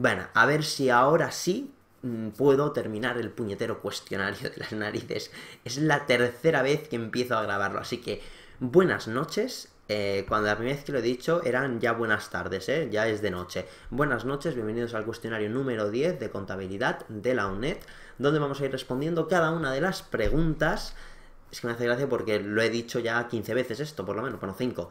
Bueno, a ver si ahora sí mm, puedo terminar el puñetero cuestionario de las narices. Es la tercera vez que empiezo a grabarlo, así que buenas noches. Eh, cuando la primera vez que lo he dicho eran ya buenas tardes, ¿eh? ya es de noche. Buenas noches, bienvenidos al cuestionario número 10 de contabilidad de la UNED, donde vamos a ir respondiendo cada una de las preguntas. Es que me hace gracia porque lo he dicho ya 15 veces esto, por lo menos, bueno, 5.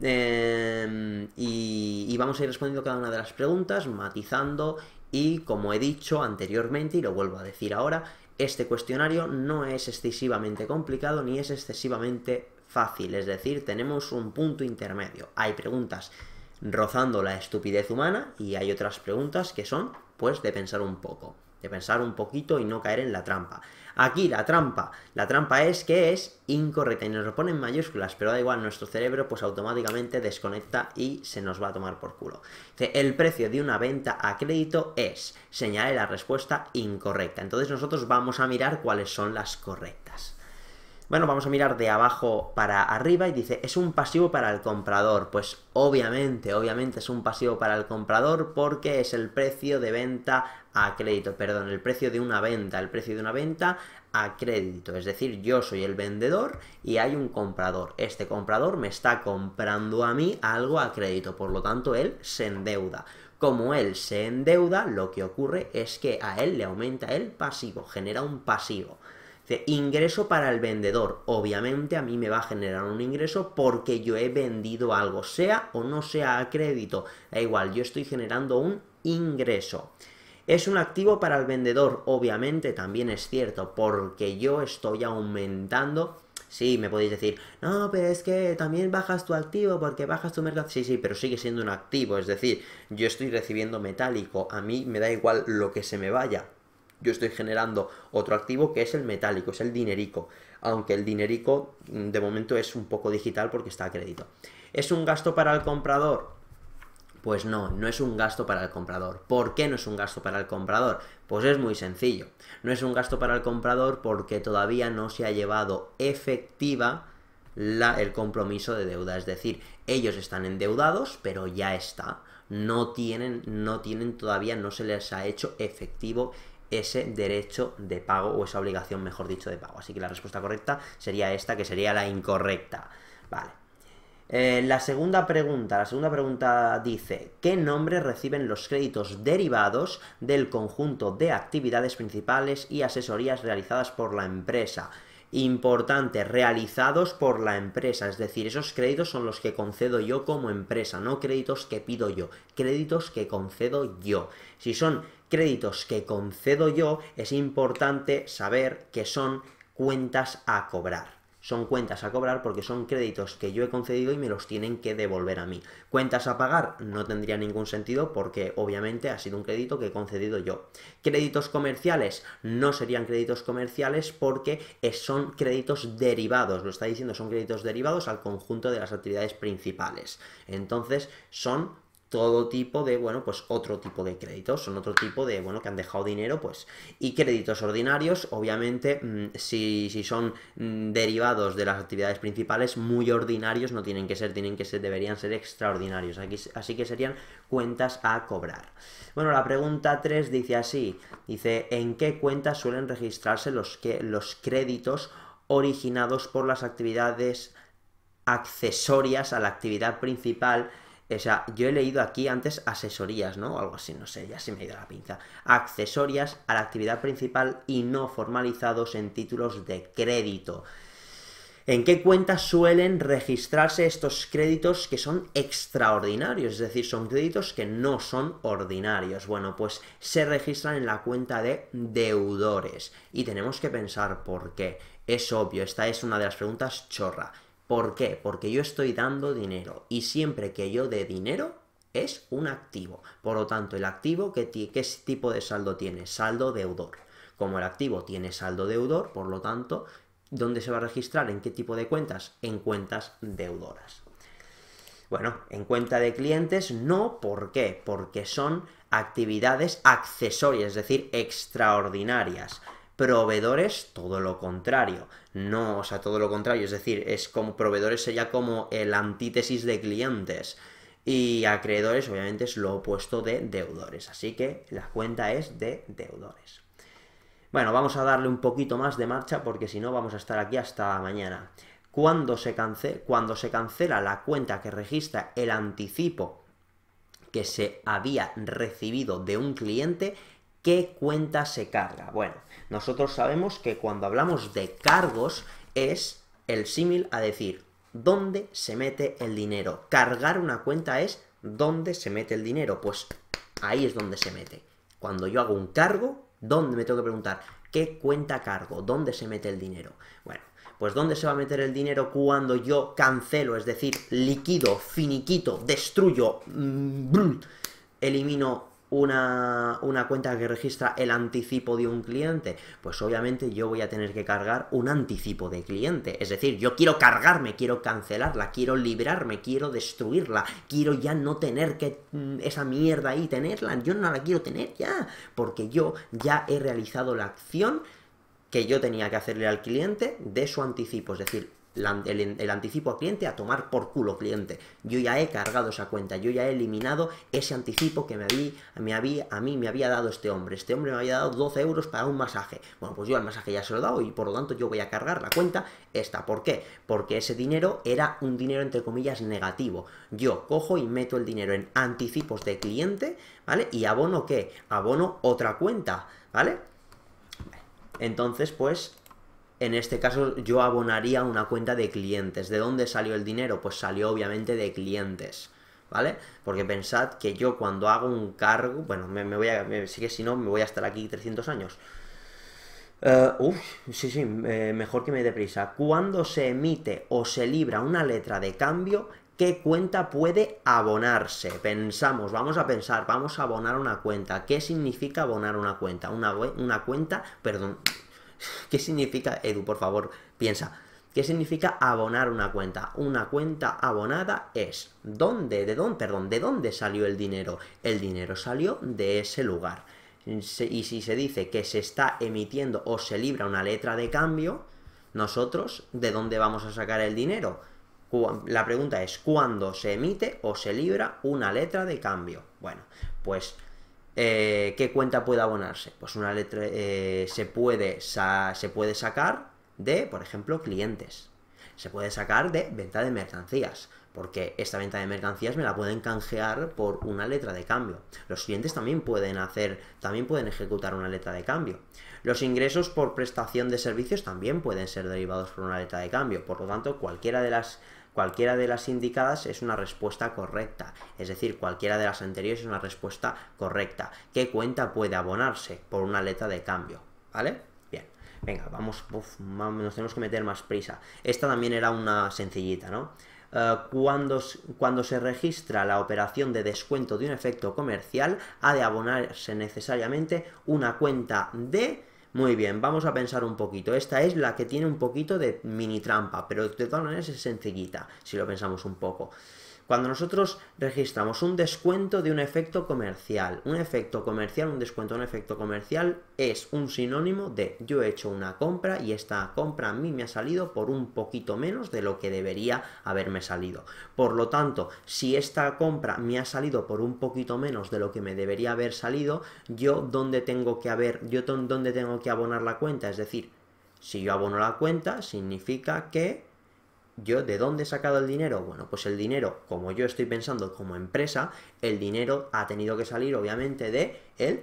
Em, y, y vamos a ir respondiendo cada una de las preguntas, matizando y como he dicho anteriormente y lo vuelvo a decir ahora, este cuestionario no es excesivamente complicado ni es excesivamente fácil, es decir, tenemos un punto intermedio. Hay preguntas rozando la estupidez humana y hay otras preguntas que son pues de pensar un poco, de pensar un poquito y no caer en la trampa. Aquí la trampa, la trampa es que es incorrecta y nos lo ponen en mayúsculas, pero da igual, nuestro cerebro pues automáticamente desconecta y se nos va a tomar por culo. El precio de una venta a crédito es, señale la respuesta incorrecta. Entonces nosotros vamos a mirar cuáles son las correctas. Bueno, vamos a mirar de abajo para arriba y dice, es un pasivo para el comprador. Pues obviamente, obviamente es un pasivo para el comprador porque es el precio de venta a crédito, perdón, el precio de una venta, el precio de una venta a crédito. Es decir, yo soy el vendedor y hay un comprador. Este comprador me está comprando a mí algo a crédito, por lo tanto él se endeuda. Como él se endeuda, lo que ocurre es que a él le aumenta el pasivo, genera un pasivo ingreso para el vendedor. Obviamente a mí me va a generar un ingreso porque yo he vendido algo, sea o no sea a crédito. Da igual, yo estoy generando un ingreso. Es un activo para el vendedor, obviamente también es cierto, porque yo estoy aumentando Sí, me podéis decir, no, pero es que también bajas tu activo porque bajas tu mercado. Sí, sí, pero sigue siendo un activo. Es decir, yo estoy recibiendo metálico. A mí me da igual lo que se me vaya yo estoy generando otro activo que es el metálico, es el dinerico, aunque el dinerico mm, de momento es un poco digital porque está a crédito. ¿Es un gasto para el comprador? Pues no, no es un gasto para el comprador. ¿Por qué no es un gasto para el comprador? Pues es muy sencillo. No es un gasto para el comprador porque todavía no se ha llevado efectiva la, el compromiso de deuda. Es decir, ellos están endeudados, pero ya está. No tienen, no tienen todavía, no se les ha hecho efectivo ese derecho de pago o esa obligación, mejor dicho, de pago. Así que la respuesta correcta sería esta, que sería la incorrecta. Vale. Eh, la segunda pregunta, la segunda pregunta dice, ¿qué nombre reciben los créditos derivados del conjunto de actividades principales y asesorías realizadas por la empresa? importante, realizados por la empresa. Es decir, esos créditos son los que concedo yo como empresa, no créditos que pido yo, créditos que concedo yo. Si son créditos que concedo yo, es importante saber que son cuentas a cobrar son cuentas a cobrar porque son créditos que yo he concedido y me los tienen que devolver a mí. Cuentas a pagar no tendría ningún sentido porque obviamente ha sido un crédito que he concedido yo. Créditos comerciales no serían créditos comerciales porque son créditos derivados, lo está diciendo, son créditos derivados al conjunto de las actividades principales. Entonces son todo tipo de, bueno, pues otro tipo de créditos, son otro tipo de, bueno, que han dejado dinero, pues, y créditos ordinarios, obviamente, mm, si, son mm, derivados de las actividades principales, muy ordinarios no tienen que ser, tienen que ser, deberían ser extraordinarios, Aquí, así que serían cuentas a cobrar. Bueno, la pregunta 3 dice así, dice, ¿en qué cuentas suelen registrarse los, que, los créditos originados por las actividades accesorias a la actividad principal? O sea, yo he leído aquí antes asesorías, ¿no? O algo así, no sé, ya se me ha ido la pinza. Accesorias a la actividad principal y no formalizados en títulos de crédito. ¿En qué cuentas suelen registrarse estos créditos que son extraordinarios? Es decir, son créditos que no son ordinarios. Bueno, pues se registran en la cuenta de deudores. Y tenemos que pensar por qué. Es obvio, esta es una de las preguntas chorra. ¿Por qué? Porque yo estoy dando dinero y siempre que yo dé dinero es un activo. Por lo tanto, el activo, ¿qué, qué tipo de saldo tiene? Saldo deudor. Como el activo tiene saldo deudor, por lo tanto, ¿dónde se va a registrar? ¿En qué tipo de cuentas? En cuentas deudoras. Bueno, en cuenta de clientes no, ¿por qué? Porque son actividades accesorias, es decir, extraordinarias. Proveedores, todo lo contrario. No, o sea, todo lo contrario. Es decir, es como proveedores sería como el antítesis de clientes. Y acreedores, obviamente, es lo opuesto de deudores. Así que la cuenta es de deudores. Bueno, vamos a darle un poquito más de marcha porque si no vamos a estar aquí hasta mañana. Cuando se, cance cuando se cancela la cuenta que registra el anticipo que se había recibido de un cliente, ¿Qué cuenta se carga? Bueno, nosotros sabemos que cuando hablamos de cargos es el símil a decir dónde se mete el dinero. Cargar una cuenta es dónde se mete el dinero. Pues ahí es donde se mete. Cuando yo hago un cargo, ¿dónde me tengo que preguntar? ¿Qué cuenta cargo? ¿Dónde se mete el dinero? Bueno, pues ¿dónde se va a meter el dinero cuando yo cancelo, es decir, liquido, finiquito, destruyo, mm, elimino una, una, cuenta que registra el anticipo de un cliente, pues obviamente yo voy a tener que cargar un anticipo de cliente. Es decir, yo quiero cargarme, quiero cancelarla, quiero librarme, quiero destruirla, quiero ya no tener que mm, esa mierda ahí tenerla, yo no la quiero tener ya, porque yo ya he realizado la acción que yo tenía que hacerle al cliente de su anticipo, es decir, el, anticipo a cliente a tomar por culo cliente. Yo ya he cargado esa cuenta, yo ya he eliminado ese anticipo que me había, me había, a mí me había dado este hombre. Este hombre me había dado 12 euros para un masaje. Bueno, pues yo al masaje ya se lo he dado y por lo tanto yo voy a cargar la cuenta esta. ¿Por qué? Porque ese dinero era un dinero entre comillas negativo. Yo cojo y meto el dinero en anticipos de cliente, ¿vale? Y abono qué? Abono otra cuenta, ¿vale? Entonces, pues en este caso yo abonaría una cuenta de clientes. ¿De dónde salió el dinero? Pues salió obviamente de clientes. ¿Vale? Porque pensad que yo cuando hago un cargo, bueno, me, voy a, sí que si no, me voy a estar aquí 300 años. Eh, sí, sí, eh, mejor que me dé prisa. Cuando se emite o se libra una letra de cambio, ¿qué cuenta puede abonarse? Pensamos, vamos a pensar, vamos a abonar una cuenta. ¿Qué significa abonar una cuenta? Una, una cuenta, perdón, ¿Qué significa, Edu, por favor, piensa? ¿Qué significa abonar una cuenta? Una cuenta abonada es ¿dónde? ¿De dónde? Perdón, ¿de dónde salió el dinero? El dinero salió de ese lugar. Y si se dice que se está emitiendo o se libra una letra de cambio, nosotros, ¿de dónde vamos a sacar el dinero? La pregunta es, ¿cuándo se emite o se libra una letra de cambio? Bueno, pues eh, ¿Qué cuenta puede abonarse? Pues una letra eh, se, puede se puede sacar de, por ejemplo, clientes. Se puede sacar de venta de mercancías, porque esta venta de mercancías me la pueden canjear por una letra de cambio. Los clientes también pueden hacer, también pueden ejecutar una letra de cambio. Los ingresos por prestación de servicios también pueden ser derivados por una letra de cambio. Por lo tanto, cualquiera de las cualquiera de las indicadas es una respuesta correcta, es decir, cualquiera de las anteriores es una respuesta correcta. ¿Qué cuenta puede abonarse por una letra de cambio? ¿Vale? Bien, venga, vamos, nos tenemos que meter más prisa. Esta también era una sencillita, ¿no? Eh, cuando, cuando, se registra la operación de descuento de un efecto comercial, ha de abonarse necesariamente una cuenta de muy bien, vamos a pensar un poquito. Esta es la que tiene un poquito de mini trampa, pero de todas maneras es sencillita, si lo pensamos un poco. Cuando nosotros registramos un descuento de un efecto comercial, un efecto comercial, un descuento, un efecto comercial es un sinónimo de yo he hecho una compra y esta compra a mí me ha salido por un poquito menos de lo que debería haberme salido. Por lo tanto, si esta compra me ha salido por un poquito menos de lo que me debería haber salido, yo dónde tengo que haber, yo dónde tengo que abonar la cuenta, es decir, si yo abono la cuenta significa que ¿Yo de dónde he sacado el dinero? Bueno, pues el dinero, como yo estoy pensando como empresa, el dinero ha tenido que salir obviamente de el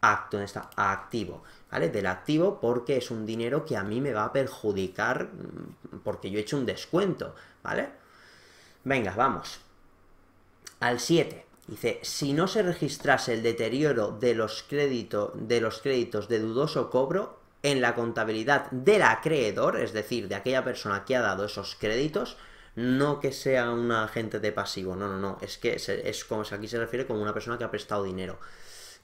acto, está? Activo, ¿vale? Del activo porque es un dinero que a mí me va a perjudicar mm, porque yo he hecho un descuento, ¿vale? Venga, vamos. Al 7. Dice, si no se registrase el deterioro de los, créditos de los créditos de dudoso cobro, en la contabilidad del acreedor, es decir, de aquella persona que ha dado esos créditos, no que sea un agente de pasivo, no, no, no, es que es, como aquí se refiere como una persona que ha prestado dinero.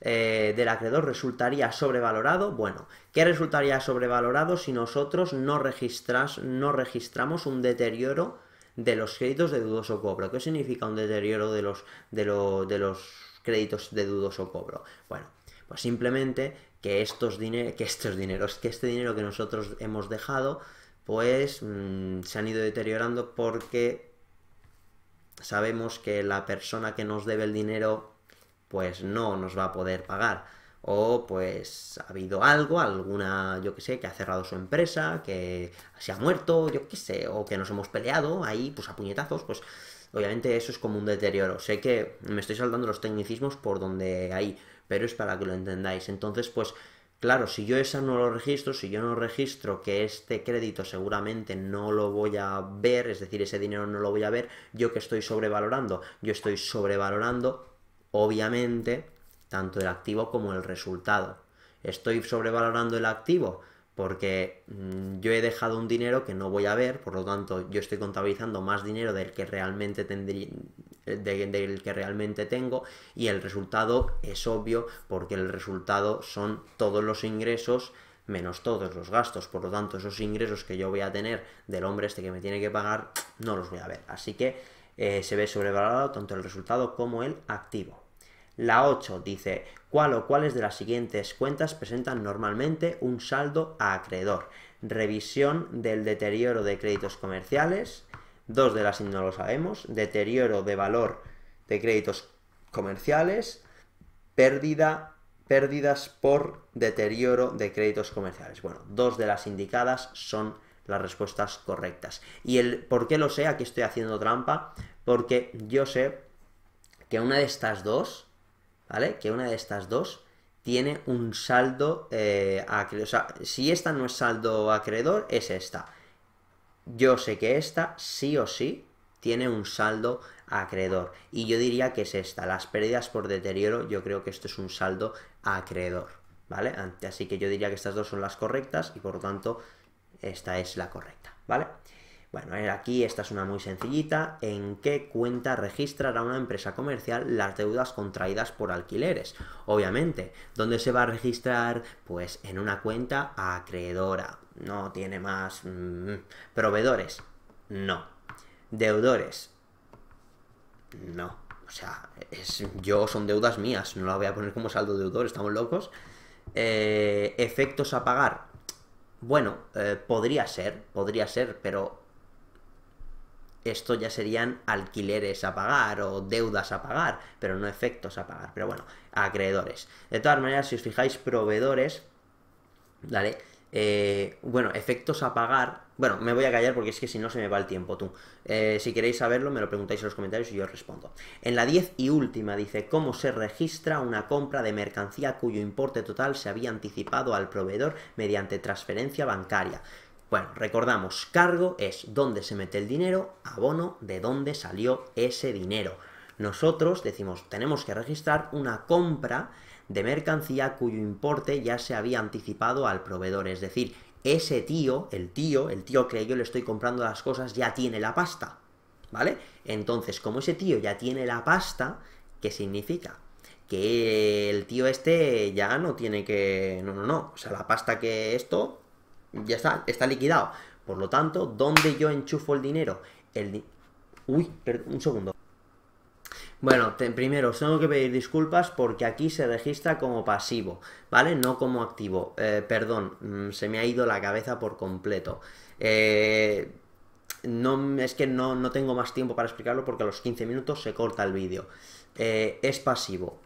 Eh, del acreedor resultaría sobrevalorado. Bueno, ¿qué resultaría sobrevalorado si nosotros no, registras, no registramos un deterioro de los créditos de dudoso cobro? ¿Qué significa un deterioro de los, de, de los créditos de dudoso cobro? Bueno, pues simplemente que estos, que estos dineros, que este dinero que nosotros hemos dejado, pues mm, se han ido deteriorando porque sabemos que la persona que nos debe el dinero, pues no nos va a poder pagar. O pues ha habido algo, alguna, yo que sé, que ha cerrado su empresa, que se ha muerto, yo qué sé, o que nos hemos peleado ahí, pues a puñetazos, pues obviamente eso es como un deterioro. Sé que me estoy saltando los tecnicismos por donde hay pero es para que lo entendáis. Entonces, pues claro, si yo esa no lo registro, si yo no registro que este crédito seguramente no lo voy a ver, es decir, ese dinero no lo voy a ver, yo que estoy sobrevalorando, yo estoy sobrevalorando, obviamente, tanto el activo como el resultado. Estoy sobrevalorando el activo porque mm, yo he dejado un dinero que no voy a ver, por lo tanto yo estoy contabilizando más dinero del que realmente tendría, eh, de, del que realmente tengo y el resultado es obvio porque el resultado son todos los ingresos menos todos los gastos. Por lo tanto, esos ingresos que yo voy a tener del hombre este que me tiene que pagar, no los voy a ver. Así que eh, se ve sobrevalorado tanto el resultado como el activo. La 8 dice, ¿cuál o cuáles de las siguientes cuentas presentan normalmente un saldo a acreedor? Revisión del deterioro de créditos comerciales, Dos de las no lo sabemos. Deterioro de valor de créditos comerciales. Pérdida, pérdidas por deterioro de créditos comerciales. Bueno, dos de las indicadas son las respuestas correctas. Y el por qué lo sé, aquí estoy haciendo trampa, porque yo sé que una de estas dos, ¿vale? Que una de estas dos tiene un saldo eh, acreedor. O sea, si esta no es saldo acreedor, es esta yo sé que esta sí o sí tiene un saldo acreedor. Y yo diría que es esta. Las pérdidas por deterioro, yo creo que esto es un saldo acreedor. ¿Vale? Así que yo diría que estas dos son las correctas y por lo tanto esta es la correcta. ¿Vale? Bueno, eh, aquí esta es una muy sencillita. ¿En qué cuenta registrará una empresa comercial las deudas contraídas por alquileres? Obviamente, ¿dónde se va a registrar? Pues en una cuenta acreedora no tiene más mm, proveedores, no. Deudores, no. O sea, yo son deudas mías, no la voy a poner como saldo deudor, estamos locos. Eh, efectos a pagar, bueno, eh, podría ser, podría ser, pero esto ya serían alquileres a pagar o deudas a pagar, pero no efectos a pagar. Pero bueno, acreedores. De todas maneras, si os fijáis, proveedores, ¿vale? Eh, bueno, efectos a pagar. Bueno, me voy a callar porque es que si no se me va el tiempo, tú. Eh, si queréis saberlo, me lo preguntáis en los comentarios y yo os respondo. En la 10 y última dice, ¿cómo se registra una compra de mercancía cuyo importe total se había anticipado al proveedor mediante transferencia bancaria? Bueno, recordamos, cargo es dónde se mete el dinero, abono de dónde salió ese dinero. Nosotros decimos, tenemos que registrar una compra de mercancía cuyo importe ya se había anticipado al proveedor. Es decir, ese tío, el tío, el tío que yo le estoy comprando las cosas, ya tiene la pasta. ¿Vale? Entonces, como ese tío ya tiene la pasta, ¿qué significa? Que el tío este ya no tiene que... No, no, no. O sea, la pasta que esto ya está, está liquidado. Por lo tanto, ¿dónde yo enchufo el dinero? El... Uy, un segundo. Bueno, primero os tengo que pedir disculpas porque aquí se registra como pasivo, ¿vale? No como activo. Eh, perdón, mm, se me ha ido la cabeza por completo. Eh, no, es que no, tengo más tiempo para explicarlo porque a los 15 minutos se corta el vídeo. Eh, es pasivo.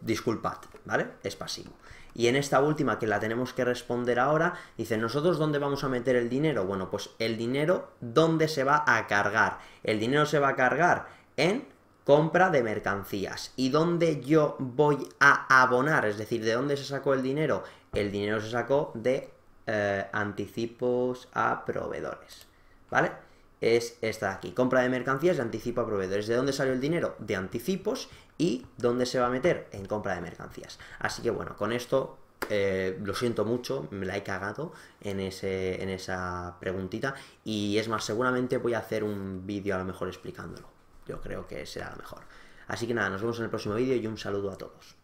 disculpad, ¿vale? Es pasivo. Y en esta última, que la tenemos que responder ahora, dice, ¿nosotros dónde vamos a meter el dinero? Bueno, pues el dinero, ¿dónde se va a cargar? El dinero se va a cargar en compra de mercancías. ¿Y dónde yo voy a abonar? Es decir, ¿de dónde se sacó el dinero? El dinero se sacó de eh, anticipos a proveedores. ¿Vale? Es esta de aquí. Compra de mercancías de anticipo a proveedores. ¿De dónde salió el dinero? De anticipos. ¿Y dónde se va a meter? En compra de mercancías. Así que bueno, con esto eh, lo siento mucho, me la he cagado en, en esa preguntita. Y es más, seguramente voy a hacer un vídeo a lo mejor explicándolo creo que será lo mejor. Así que nada, nos vemos en el próximo vídeo y un saludo a todos.